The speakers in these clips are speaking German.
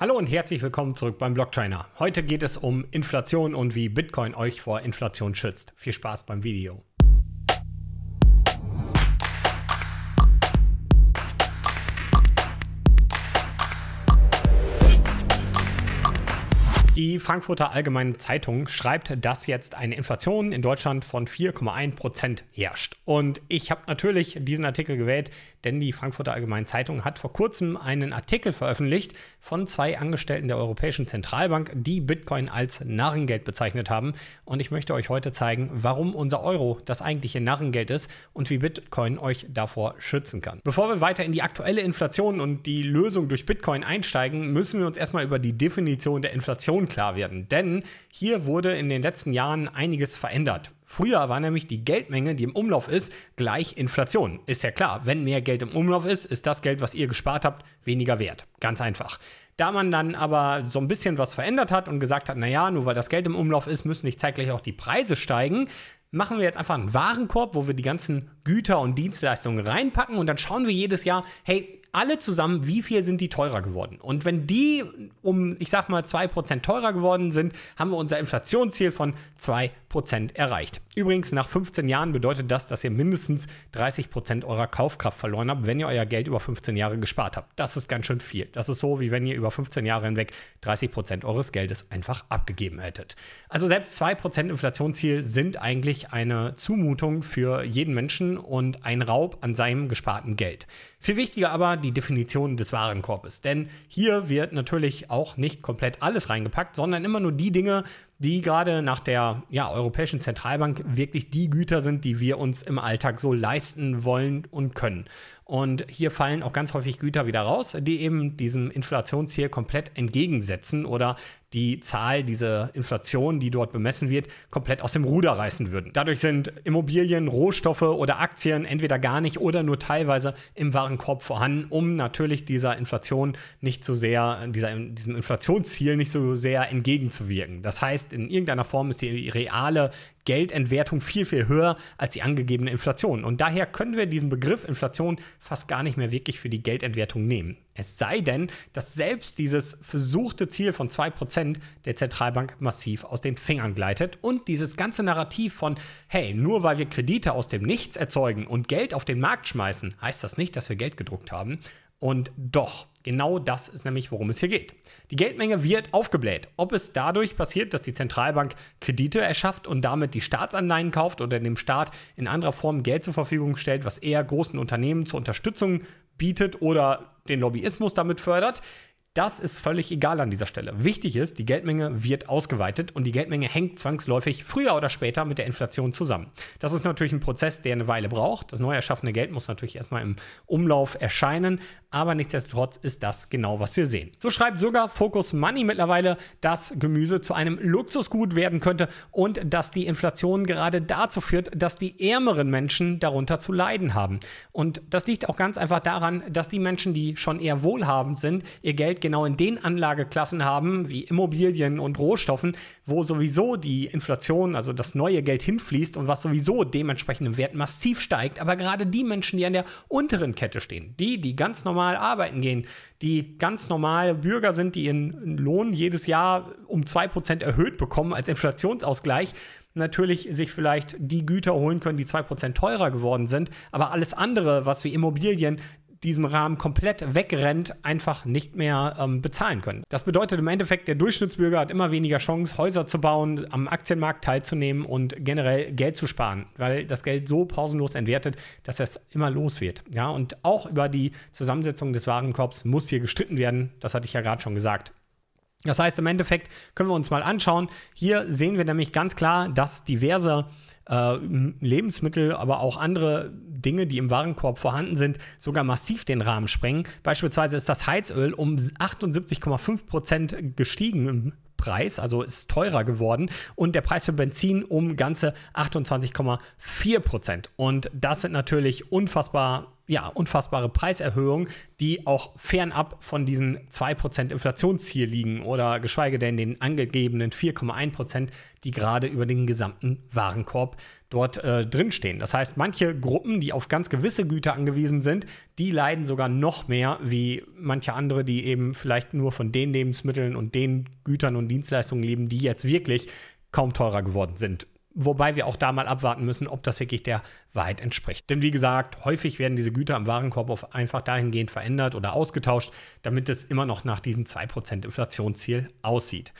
Hallo und herzlich willkommen zurück beim Blocktrainer. Heute geht es um Inflation und wie Bitcoin euch vor Inflation schützt. Viel Spaß beim Video. Die Frankfurter Allgemeine Zeitung schreibt, dass jetzt eine Inflation in Deutschland von 4,1 herrscht. Und ich habe natürlich diesen Artikel gewählt, denn die Frankfurter Allgemeine Zeitung hat vor kurzem einen Artikel veröffentlicht von zwei Angestellten der Europäischen Zentralbank, die Bitcoin als Narrengeld bezeichnet haben. Und ich möchte euch heute zeigen, warum unser Euro das eigentliche Narrengeld ist und wie Bitcoin euch davor schützen kann. Bevor wir weiter in die aktuelle Inflation und die Lösung durch Bitcoin einsteigen, müssen wir uns erstmal über die Definition der Inflation klar werden. Denn hier wurde in den letzten Jahren einiges verändert. Früher war nämlich die Geldmenge, die im Umlauf ist, gleich Inflation. Ist ja klar, wenn mehr Geld im Umlauf ist, ist das Geld, was ihr gespart habt, weniger wert. Ganz einfach. Da man dann aber so ein bisschen was verändert hat und gesagt hat, naja, nur weil das Geld im Umlauf ist, müssen nicht zeitgleich auch die Preise steigen, machen wir jetzt einfach einen Warenkorb, wo wir die ganzen Güter und Dienstleistungen reinpacken und dann schauen wir jedes Jahr, hey, alle zusammen, wie viel sind die teurer geworden? Und wenn die um, ich sag mal, 2% teurer geworden sind, haben wir unser Inflationsziel von 2% erreicht. Übrigens, nach 15 Jahren bedeutet das, dass ihr mindestens 30% eurer Kaufkraft verloren habt, wenn ihr euer Geld über 15 Jahre gespart habt. Das ist ganz schön viel. Das ist so, wie wenn ihr über 15 Jahre hinweg 30% eures Geldes einfach abgegeben hättet. Also selbst 2% Inflationsziel sind eigentlich eine Zumutung für jeden Menschen und ein Raub an seinem gesparten Geld. Viel wichtiger aber die Definition des Warenkorbes, denn hier wird natürlich auch nicht komplett alles reingepackt, sondern immer nur die Dinge, die gerade nach der ja, Europäischen Zentralbank wirklich die Güter sind, die wir uns im Alltag so leisten wollen und können. Und hier fallen auch ganz häufig Güter wieder raus, die eben diesem Inflationsziel komplett entgegensetzen oder die Zahl, diese Inflation, die dort bemessen wird, komplett aus dem Ruder reißen würden. Dadurch sind Immobilien, Rohstoffe oder Aktien entweder gar nicht oder nur teilweise im Warenkorb vorhanden, um natürlich dieser Inflation nicht so sehr, dieser, diesem Inflationsziel nicht so sehr entgegenzuwirken. Das heißt, in irgendeiner Form ist die reale Geldentwertung viel, viel höher als die angegebene Inflation. Und daher können wir diesen Begriff Inflation fast gar nicht mehr wirklich für die Geldentwertung nehmen. Es sei denn, dass selbst dieses versuchte Ziel von 2% der Zentralbank massiv aus den Fingern gleitet und dieses ganze Narrativ von, hey, nur weil wir Kredite aus dem Nichts erzeugen und Geld auf den Markt schmeißen, heißt das nicht, dass wir Geld gedruckt haben. Und doch, genau das ist nämlich, worum es hier geht. Die Geldmenge wird aufgebläht. Ob es dadurch passiert, dass die Zentralbank Kredite erschafft und damit die Staatsanleihen kauft oder dem Staat in anderer Form Geld zur Verfügung stellt, was eher großen Unternehmen zur Unterstützung bietet oder den Lobbyismus damit fördert, das ist völlig egal an dieser Stelle. Wichtig ist, die Geldmenge wird ausgeweitet und die Geldmenge hängt zwangsläufig früher oder später mit der Inflation zusammen. Das ist natürlich ein Prozess, der eine Weile braucht. Das neu erschaffene Geld muss natürlich erstmal im Umlauf erscheinen, aber nichtsdestotrotz ist das genau, was wir sehen. So schreibt sogar Focus Money mittlerweile, dass Gemüse zu einem Luxusgut werden könnte und dass die Inflation gerade dazu führt, dass die ärmeren Menschen darunter zu leiden haben. Und das liegt auch ganz einfach daran, dass die Menschen, die schon eher wohlhabend sind, ihr Geld genau in den Anlageklassen haben, wie Immobilien und Rohstoffen, wo sowieso die Inflation, also das neue Geld hinfließt und was sowieso dementsprechend im Wert massiv steigt. Aber gerade die Menschen, die an der unteren Kette stehen, die, die ganz normal arbeiten gehen, die ganz normal Bürger sind, die ihren Lohn jedes Jahr um 2% erhöht bekommen als Inflationsausgleich, natürlich sich vielleicht die Güter holen können, die 2% teurer geworden sind. Aber alles andere, was wie Immobilien, diesem Rahmen komplett wegrennt, einfach nicht mehr ähm, bezahlen können. Das bedeutet im Endeffekt, der Durchschnittsbürger hat immer weniger Chance, Häuser zu bauen, am Aktienmarkt teilzunehmen und generell Geld zu sparen, weil das Geld so pausenlos entwertet, dass es immer los wird. Ja, und auch über die Zusammensetzung des Warenkorbs muss hier gestritten werden. Das hatte ich ja gerade schon gesagt. Das heißt, im Endeffekt können wir uns mal anschauen. Hier sehen wir nämlich ganz klar, dass diverse äh, Lebensmittel, aber auch andere Dinge, die im Warenkorb vorhanden sind, sogar massiv den Rahmen sprengen. Beispielsweise ist das Heizöl um 78,5 Prozent gestiegen im Preis, also ist teurer geworden und der Preis für Benzin um ganze 28,4 Prozent. Und das sind natürlich unfassbar ja, unfassbare Preiserhöhung, die auch fernab von diesen 2% Inflationsziel liegen oder geschweige denn den angegebenen 4,1%, die gerade über den gesamten Warenkorb dort äh, drinstehen. Das heißt, manche Gruppen, die auf ganz gewisse Güter angewiesen sind, die leiden sogar noch mehr wie manche andere, die eben vielleicht nur von den Lebensmitteln und den Gütern und Dienstleistungen leben, die jetzt wirklich kaum teurer geworden sind Wobei wir auch da mal abwarten müssen, ob das wirklich der Wahrheit entspricht. Denn wie gesagt, häufig werden diese Güter am Warenkorb einfach dahingehend verändert oder ausgetauscht, damit es immer noch nach diesem 2% Inflationsziel aussieht.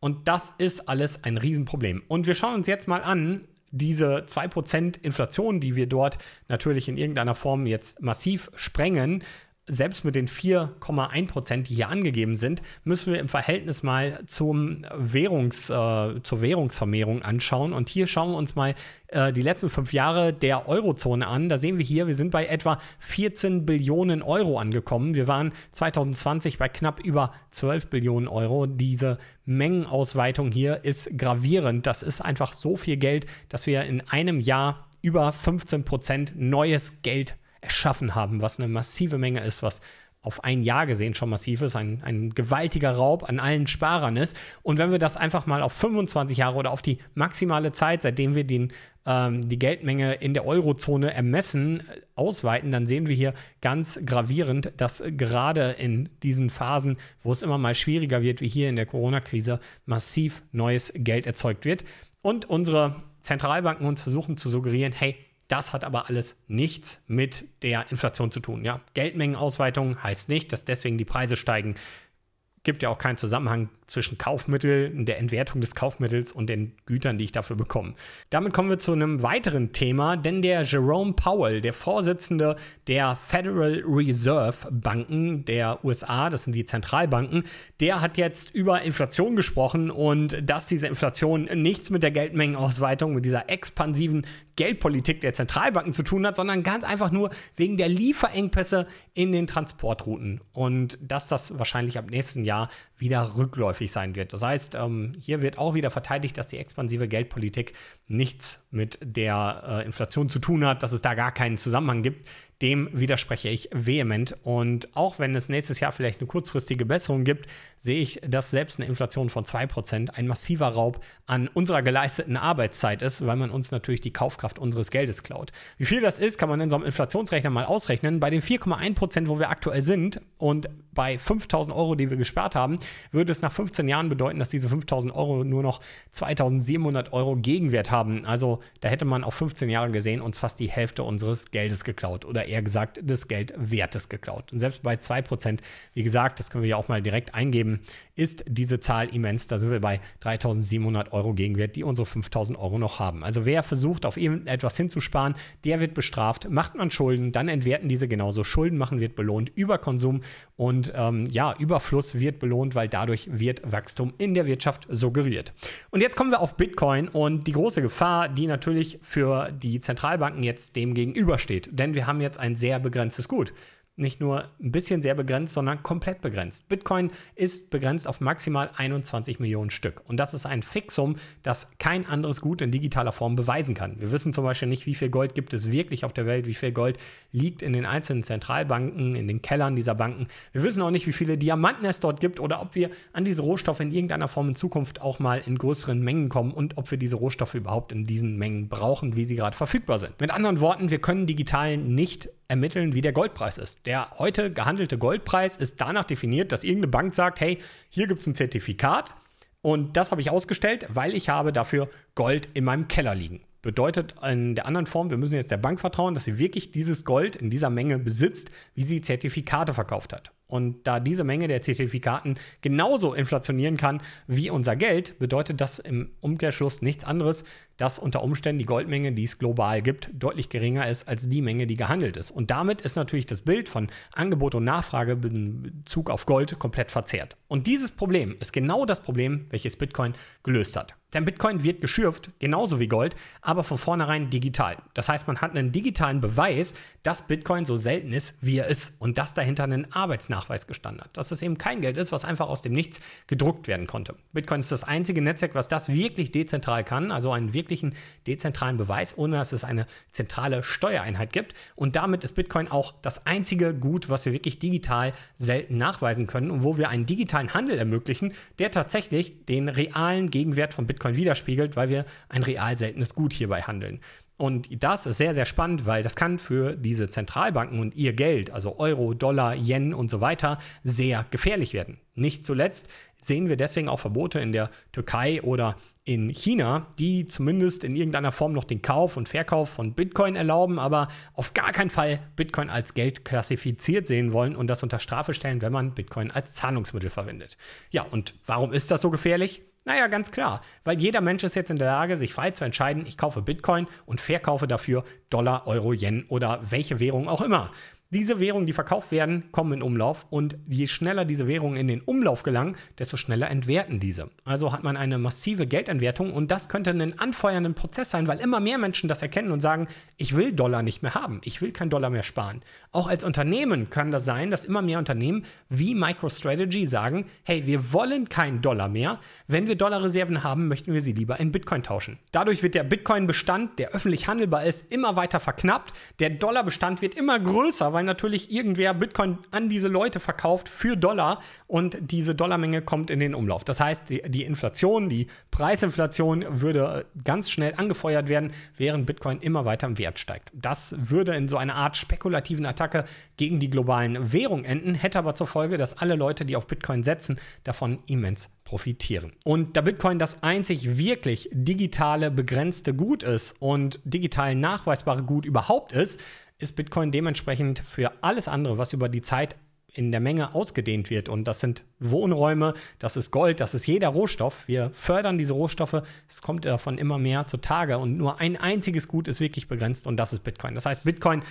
Und das ist alles ein Riesenproblem. Und wir schauen uns jetzt mal an, diese 2% Inflation, die wir dort natürlich in irgendeiner Form jetzt massiv sprengen, selbst mit den 4,1 Prozent, die hier angegeben sind, müssen wir im Verhältnis mal zum Währungs, äh, zur Währungsvermehrung anschauen. Und hier schauen wir uns mal äh, die letzten fünf Jahre der Eurozone an. Da sehen wir hier, wir sind bei etwa 14 Billionen Euro angekommen. Wir waren 2020 bei knapp über 12 Billionen Euro. Diese Mengenausweitung hier ist gravierend. Das ist einfach so viel Geld, dass wir in einem Jahr über 15 Prozent neues Geld erschaffen haben, was eine massive Menge ist, was auf ein Jahr gesehen schon massiv ist, ein, ein gewaltiger Raub an allen Sparern ist. Und wenn wir das einfach mal auf 25 Jahre oder auf die maximale Zeit, seitdem wir den, ähm, die Geldmenge in der Eurozone ermessen, äh, ausweiten, dann sehen wir hier ganz gravierend, dass gerade in diesen Phasen, wo es immer mal schwieriger wird, wie hier in der Corona-Krise, massiv neues Geld erzeugt wird. Und unsere Zentralbanken uns versuchen zu suggerieren, hey, das hat aber alles nichts mit der Inflation zu tun. Ja? Geldmengenausweitung heißt nicht, dass deswegen die Preise steigen. Gibt ja auch keinen Zusammenhang zwischen Kaufmittel, der Entwertung des Kaufmittels und den Gütern, die ich dafür bekomme. Damit kommen wir zu einem weiteren Thema, denn der Jerome Powell, der Vorsitzende der Federal Reserve Banken der USA, das sind die Zentralbanken, der hat jetzt über Inflation gesprochen und dass diese Inflation nichts mit der Geldmengenausweitung, mit dieser expansiven Geldpolitik der Zentralbanken zu tun hat, sondern ganz einfach nur wegen der Lieferengpässe in den Transportrouten und dass das wahrscheinlich ab nächsten Jahr wieder rückläuft rückläufig sein wird. Das heißt, ähm, hier wird auch wieder verteidigt, dass die expansive Geldpolitik nichts mit der äh, Inflation zu tun hat, dass es da gar keinen Zusammenhang gibt. Dem widerspreche ich vehement. Und auch wenn es nächstes Jahr vielleicht eine kurzfristige Besserung gibt, sehe ich, dass selbst eine Inflation von 2% ein massiver Raub an unserer geleisteten Arbeitszeit ist, weil man uns natürlich die Kaufkraft unseres Geldes klaut. Wie viel das ist, kann man in so einem Inflationsrechner mal ausrechnen. Bei den 4,1%, wo wir aktuell sind und bei 5000 Euro, die wir gespart haben, würde es nach 15 Jahren bedeuten, dass diese 5000 Euro nur noch 2700 Euro Gegenwert haben. Also da hätte man auf 15 Jahre gesehen uns fast die Hälfte unseres Geldes geklaut oder eher eher gesagt des Geldwertes geklaut. Und selbst bei 2%, wie gesagt, das können wir ja auch mal direkt eingeben, ist diese Zahl immens. Da sind wir bei 3.700 Euro Gegenwert, die unsere 5.000 Euro noch haben. Also wer versucht, auf irgendetwas hinzusparen, der wird bestraft. Macht man Schulden, dann entwerten diese genauso. Schulden machen wird belohnt. Überkonsum und ähm, ja, Überfluss wird belohnt, weil dadurch wird Wachstum in der Wirtschaft suggeriert. Und jetzt kommen wir auf Bitcoin und die große Gefahr, die natürlich für die Zentralbanken jetzt dem gegenübersteht. Denn wir haben jetzt ein ein sehr begrenztes Gut nicht nur ein bisschen sehr begrenzt, sondern komplett begrenzt. Bitcoin ist begrenzt auf maximal 21 Millionen Stück. Und das ist ein Fixum, das kein anderes Gut in digitaler Form beweisen kann. Wir wissen zum Beispiel nicht, wie viel Gold gibt es wirklich auf der Welt, wie viel Gold liegt in den einzelnen Zentralbanken, in den Kellern dieser Banken. Wir wissen auch nicht, wie viele Diamanten es dort gibt oder ob wir an diese Rohstoffe in irgendeiner Form in Zukunft auch mal in größeren Mengen kommen und ob wir diese Rohstoffe überhaupt in diesen Mengen brauchen, wie sie gerade verfügbar sind. Mit anderen Worten, wir können digital nicht ermitteln, wie der Goldpreis ist. Der heute gehandelte Goldpreis ist danach definiert, dass irgendeine Bank sagt, hey, hier gibt es ein Zertifikat und das habe ich ausgestellt, weil ich habe dafür Gold in meinem Keller liegen. Bedeutet in der anderen Form, wir müssen jetzt der Bank vertrauen, dass sie wirklich dieses Gold in dieser Menge besitzt, wie sie Zertifikate verkauft hat und da diese Menge der Zertifikaten genauso inflationieren kann wie unser Geld, bedeutet das im Umkehrschluss nichts anderes, dass unter Umständen die Goldmenge, die es global gibt, deutlich geringer ist als die Menge, die gehandelt ist. Und damit ist natürlich das Bild von Angebot und Nachfrage in Bezug auf Gold komplett verzerrt. Und dieses Problem ist genau das Problem, welches Bitcoin gelöst hat. Denn Bitcoin wird geschürft, genauso wie Gold, aber von vornherein digital. Das heißt, man hat einen digitalen Beweis, dass Bitcoin so selten ist, wie er ist und dass dahinter einen Arbeitsnachweis Nachweis gestanden hat. Dass es eben kein Geld ist, was einfach aus dem Nichts gedruckt werden konnte. Bitcoin ist das einzige Netzwerk, was das wirklich dezentral kann, also einen wirklichen dezentralen Beweis, ohne dass es eine zentrale Steuereinheit gibt. Und damit ist Bitcoin auch das einzige Gut, was wir wirklich digital selten nachweisen können und wo wir einen digitalen Handel ermöglichen, der tatsächlich den realen Gegenwert von Bitcoin widerspiegelt, weil wir ein real seltenes Gut hierbei handeln. Und das ist sehr, sehr spannend, weil das kann für diese Zentralbanken und ihr Geld, also Euro, Dollar, Yen und so weiter, sehr gefährlich werden. Nicht zuletzt sehen wir deswegen auch Verbote in der Türkei oder in China, die zumindest in irgendeiner Form noch den Kauf und Verkauf von Bitcoin erlauben, aber auf gar keinen Fall Bitcoin als Geld klassifiziert sehen wollen und das unter Strafe stellen, wenn man Bitcoin als Zahlungsmittel verwendet. Ja, und warum ist das so gefährlich? Naja, ganz klar, weil jeder Mensch ist jetzt in der Lage, sich frei zu entscheiden, ich kaufe Bitcoin und verkaufe dafür Dollar, Euro, Yen oder welche Währung auch immer. Diese Währungen, die verkauft werden, kommen in Umlauf und je schneller diese Währungen in den Umlauf gelangen, desto schneller entwerten diese. Also hat man eine massive Geldentwertung und das könnte ein anfeuernden Prozess sein, weil immer mehr Menschen das erkennen und sagen, ich will Dollar nicht mehr haben, ich will keinen Dollar mehr sparen. Auch als Unternehmen kann das sein, dass immer mehr Unternehmen wie MicroStrategy sagen, hey, wir wollen keinen Dollar mehr, wenn wir Dollarreserven haben, möchten wir sie lieber in Bitcoin tauschen. Dadurch wird der Bitcoin-Bestand, der öffentlich handelbar ist, immer weiter verknappt, der Dollarbestand wird immer größer, weil weil natürlich irgendwer Bitcoin an diese Leute verkauft für Dollar und diese Dollarmenge kommt in den Umlauf. Das heißt, die, die Inflation, die Preisinflation würde ganz schnell angefeuert werden, während Bitcoin immer weiter im Wert steigt. Das würde in so einer Art spekulativen Attacke gegen die globalen Währungen enden, hätte aber zur Folge, dass alle Leute, die auf Bitcoin setzen, davon immens profitieren. Und da Bitcoin das einzig wirklich digitale begrenzte Gut ist und digital nachweisbare Gut überhaupt ist, ist Bitcoin dementsprechend für alles andere, was über die Zeit in der Menge ausgedehnt wird. Und das sind Wohnräume, das ist Gold, das ist jeder Rohstoff. Wir fördern diese Rohstoffe, es kommt davon immer mehr zutage und nur ein einziges Gut ist wirklich begrenzt und das ist Bitcoin. Das heißt, Bitcoin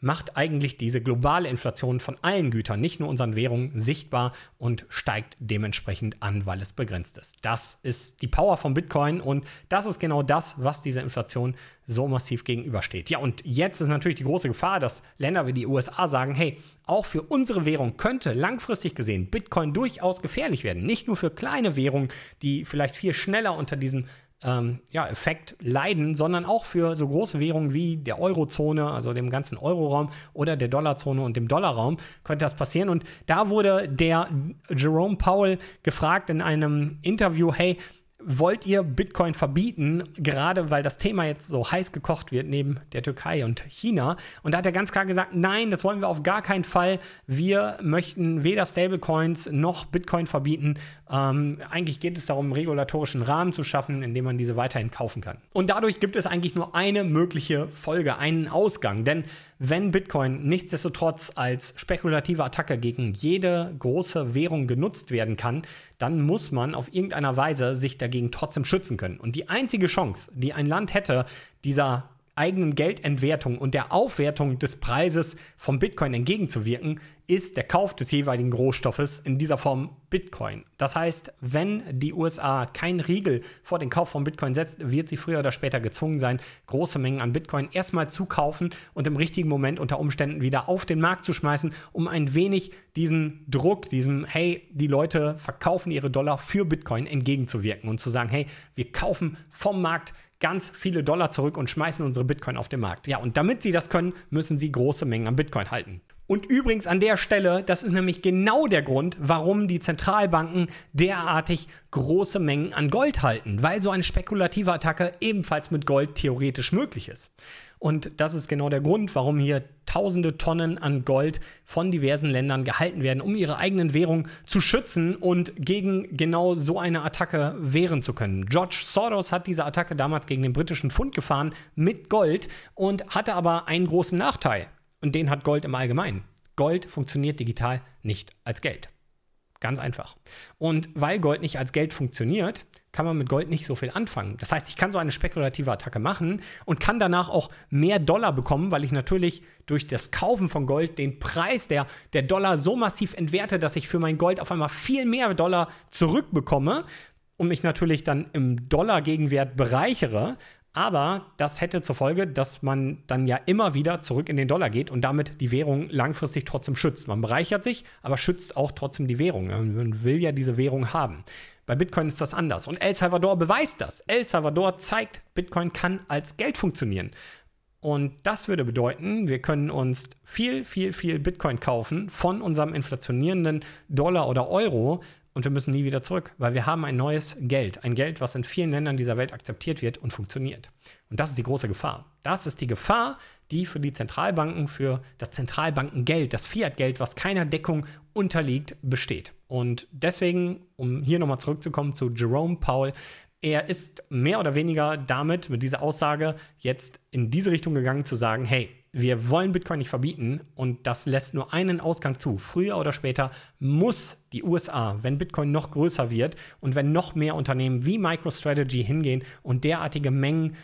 macht eigentlich diese globale Inflation von allen Gütern, nicht nur unseren Währungen, sichtbar und steigt dementsprechend an, weil es begrenzt ist. Das ist die Power von Bitcoin und das ist genau das, was dieser Inflation so massiv gegenübersteht. Ja, und jetzt ist natürlich die große Gefahr, dass Länder wie die USA sagen, hey, auch für unsere Währung könnte langfristig gesehen Bitcoin durchaus gefährlich werden. Nicht nur für kleine Währungen, die vielleicht viel schneller unter diesem ähm, ja, Effekt leiden, sondern auch für so große Währungen wie der Eurozone, also dem ganzen Euroraum oder der Dollarzone und dem Dollarraum könnte das passieren. Und da wurde der Jerome Powell gefragt in einem Interview, hey, wollt ihr Bitcoin verbieten, gerade weil das Thema jetzt so heiß gekocht wird neben der Türkei und China. Und da hat er ganz klar gesagt, nein, das wollen wir auf gar keinen Fall. Wir möchten weder Stablecoins noch Bitcoin verbieten. Ähm, eigentlich geht es darum, einen regulatorischen Rahmen zu schaffen, in dem man diese weiterhin kaufen kann. Und dadurch gibt es eigentlich nur eine mögliche Folge, einen Ausgang. Denn wenn Bitcoin nichtsdestotrotz als spekulative Attacke gegen jede große Währung genutzt werden kann, dann muss man auf irgendeiner Weise sich der dagegen trotzdem schützen können. Und die einzige Chance, die ein Land hätte, dieser eigenen Geldentwertung und der Aufwertung des Preises vom Bitcoin entgegenzuwirken, ist der Kauf des jeweiligen Rohstoffes in dieser Form Bitcoin. Das heißt, wenn die USA keinen Riegel vor den Kauf von Bitcoin setzt, wird sie früher oder später gezwungen sein, große Mengen an Bitcoin erstmal zu kaufen und im richtigen Moment unter Umständen wieder auf den Markt zu schmeißen, um ein wenig diesen Druck, diesem, hey, die Leute verkaufen ihre Dollar für Bitcoin entgegenzuwirken und zu sagen, hey, wir kaufen vom Markt ganz viele Dollar zurück und schmeißen unsere Bitcoin auf den Markt. Ja, und damit sie das können, müssen sie große Mengen an Bitcoin halten. Und übrigens an der Stelle, das ist nämlich genau der Grund, warum die Zentralbanken derartig große Mengen an Gold halten, weil so eine spekulative Attacke ebenfalls mit Gold theoretisch möglich ist. Und das ist genau der Grund, warum hier tausende Tonnen an Gold von diversen Ländern gehalten werden, um ihre eigenen Währungen zu schützen und gegen genau so eine Attacke wehren zu können. George Soros hat diese Attacke damals gegen den britischen Pfund gefahren mit Gold und hatte aber einen großen Nachteil. Und den hat Gold im Allgemeinen. Gold funktioniert digital nicht als Geld. Ganz einfach. Und weil Gold nicht als Geld funktioniert, kann man mit Gold nicht so viel anfangen. Das heißt, ich kann so eine spekulative Attacke machen und kann danach auch mehr Dollar bekommen, weil ich natürlich durch das Kaufen von Gold den Preis der, der Dollar so massiv entwerte, dass ich für mein Gold auf einmal viel mehr Dollar zurückbekomme und mich natürlich dann im Dollar-Gegenwert bereichere. Aber das hätte zur Folge, dass man dann ja immer wieder zurück in den Dollar geht und damit die Währung langfristig trotzdem schützt. Man bereichert sich, aber schützt auch trotzdem die Währung. Man will ja diese Währung haben. Bei Bitcoin ist das anders. Und El Salvador beweist das. El Salvador zeigt, Bitcoin kann als Geld funktionieren. Und das würde bedeuten, wir können uns viel, viel, viel Bitcoin kaufen von unserem inflationierenden Dollar oder Euro, und wir müssen nie wieder zurück, weil wir haben ein neues Geld. Ein Geld, was in vielen Ländern dieser Welt akzeptiert wird und funktioniert. Und das ist die große Gefahr. Das ist die Gefahr, die für die Zentralbanken, für das Zentralbankengeld, das Fiat-Geld, was keiner Deckung unterliegt, besteht. Und deswegen, um hier nochmal zurückzukommen zu Jerome Powell, er ist mehr oder weniger damit, mit dieser Aussage, jetzt in diese Richtung gegangen zu sagen, hey, wir wollen Bitcoin nicht verbieten und das lässt nur einen Ausgang zu. Früher oder später muss die USA, wenn Bitcoin noch größer wird und wenn noch mehr Unternehmen wie MicroStrategy hingehen und derartige Mengen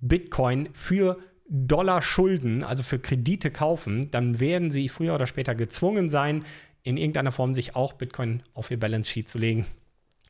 Bitcoin für Dollar Schulden, also für Kredite kaufen, dann werden sie früher oder später gezwungen sein, in irgendeiner Form sich auch Bitcoin auf ihr Balance Sheet zu legen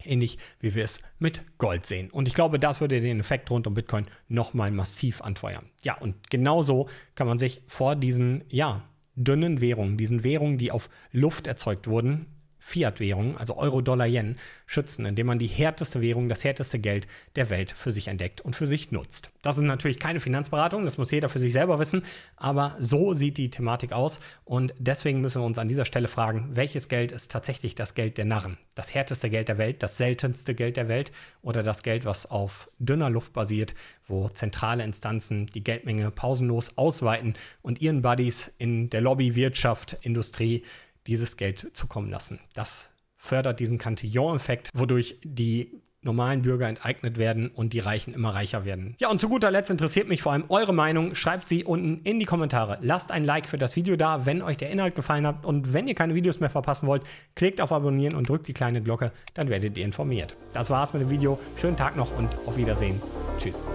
ähnlich wie wir es mit Gold sehen. Und ich glaube, das würde den Effekt rund um Bitcoin nochmal massiv anfeuern. Ja, und genauso kann man sich vor diesen, ja, dünnen Währungen, diesen Währungen, die auf Luft erzeugt wurden, Fiat-Währungen, also Euro, Dollar, Yen, schützen, indem man die härteste Währung, das härteste Geld der Welt für sich entdeckt und für sich nutzt. Das ist natürlich keine Finanzberatung, das muss jeder für sich selber wissen, aber so sieht die Thematik aus und deswegen müssen wir uns an dieser Stelle fragen, welches Geld ist tatsächlich das Geld der Narren? Das härteste Geld der Welt, das seltenste Geld der Welt oder das Geld, was auf dünner Luft basiert, wo zentrale Instanzen die Geldmenge pausenlos ausweiten und ihren Buddies in der Lobby, Wirtschaft, Industrie dieses Geld zukommen lassen. Das fördert diesen Cantillon-Effekt, wodurch die normalen Bürger enteignet werden und die Reichen immer reicher werden. Ja, und zu guter Letzt interessiert mich vor allem eure Meinung. Schreibt sie unten in die Kommentare. Lasst ein Like für das Video da, wenn euch der Inhalt gefallen hat. Und wenn ihr keine Videos mehr verpassen wollt, klickt auf Abonnieren und drückt die kleine Glocke, dann werdet ihr informiert. Das war's mit dem Video. Schönen Tag noch und auf Wiedersehen. Tschüss.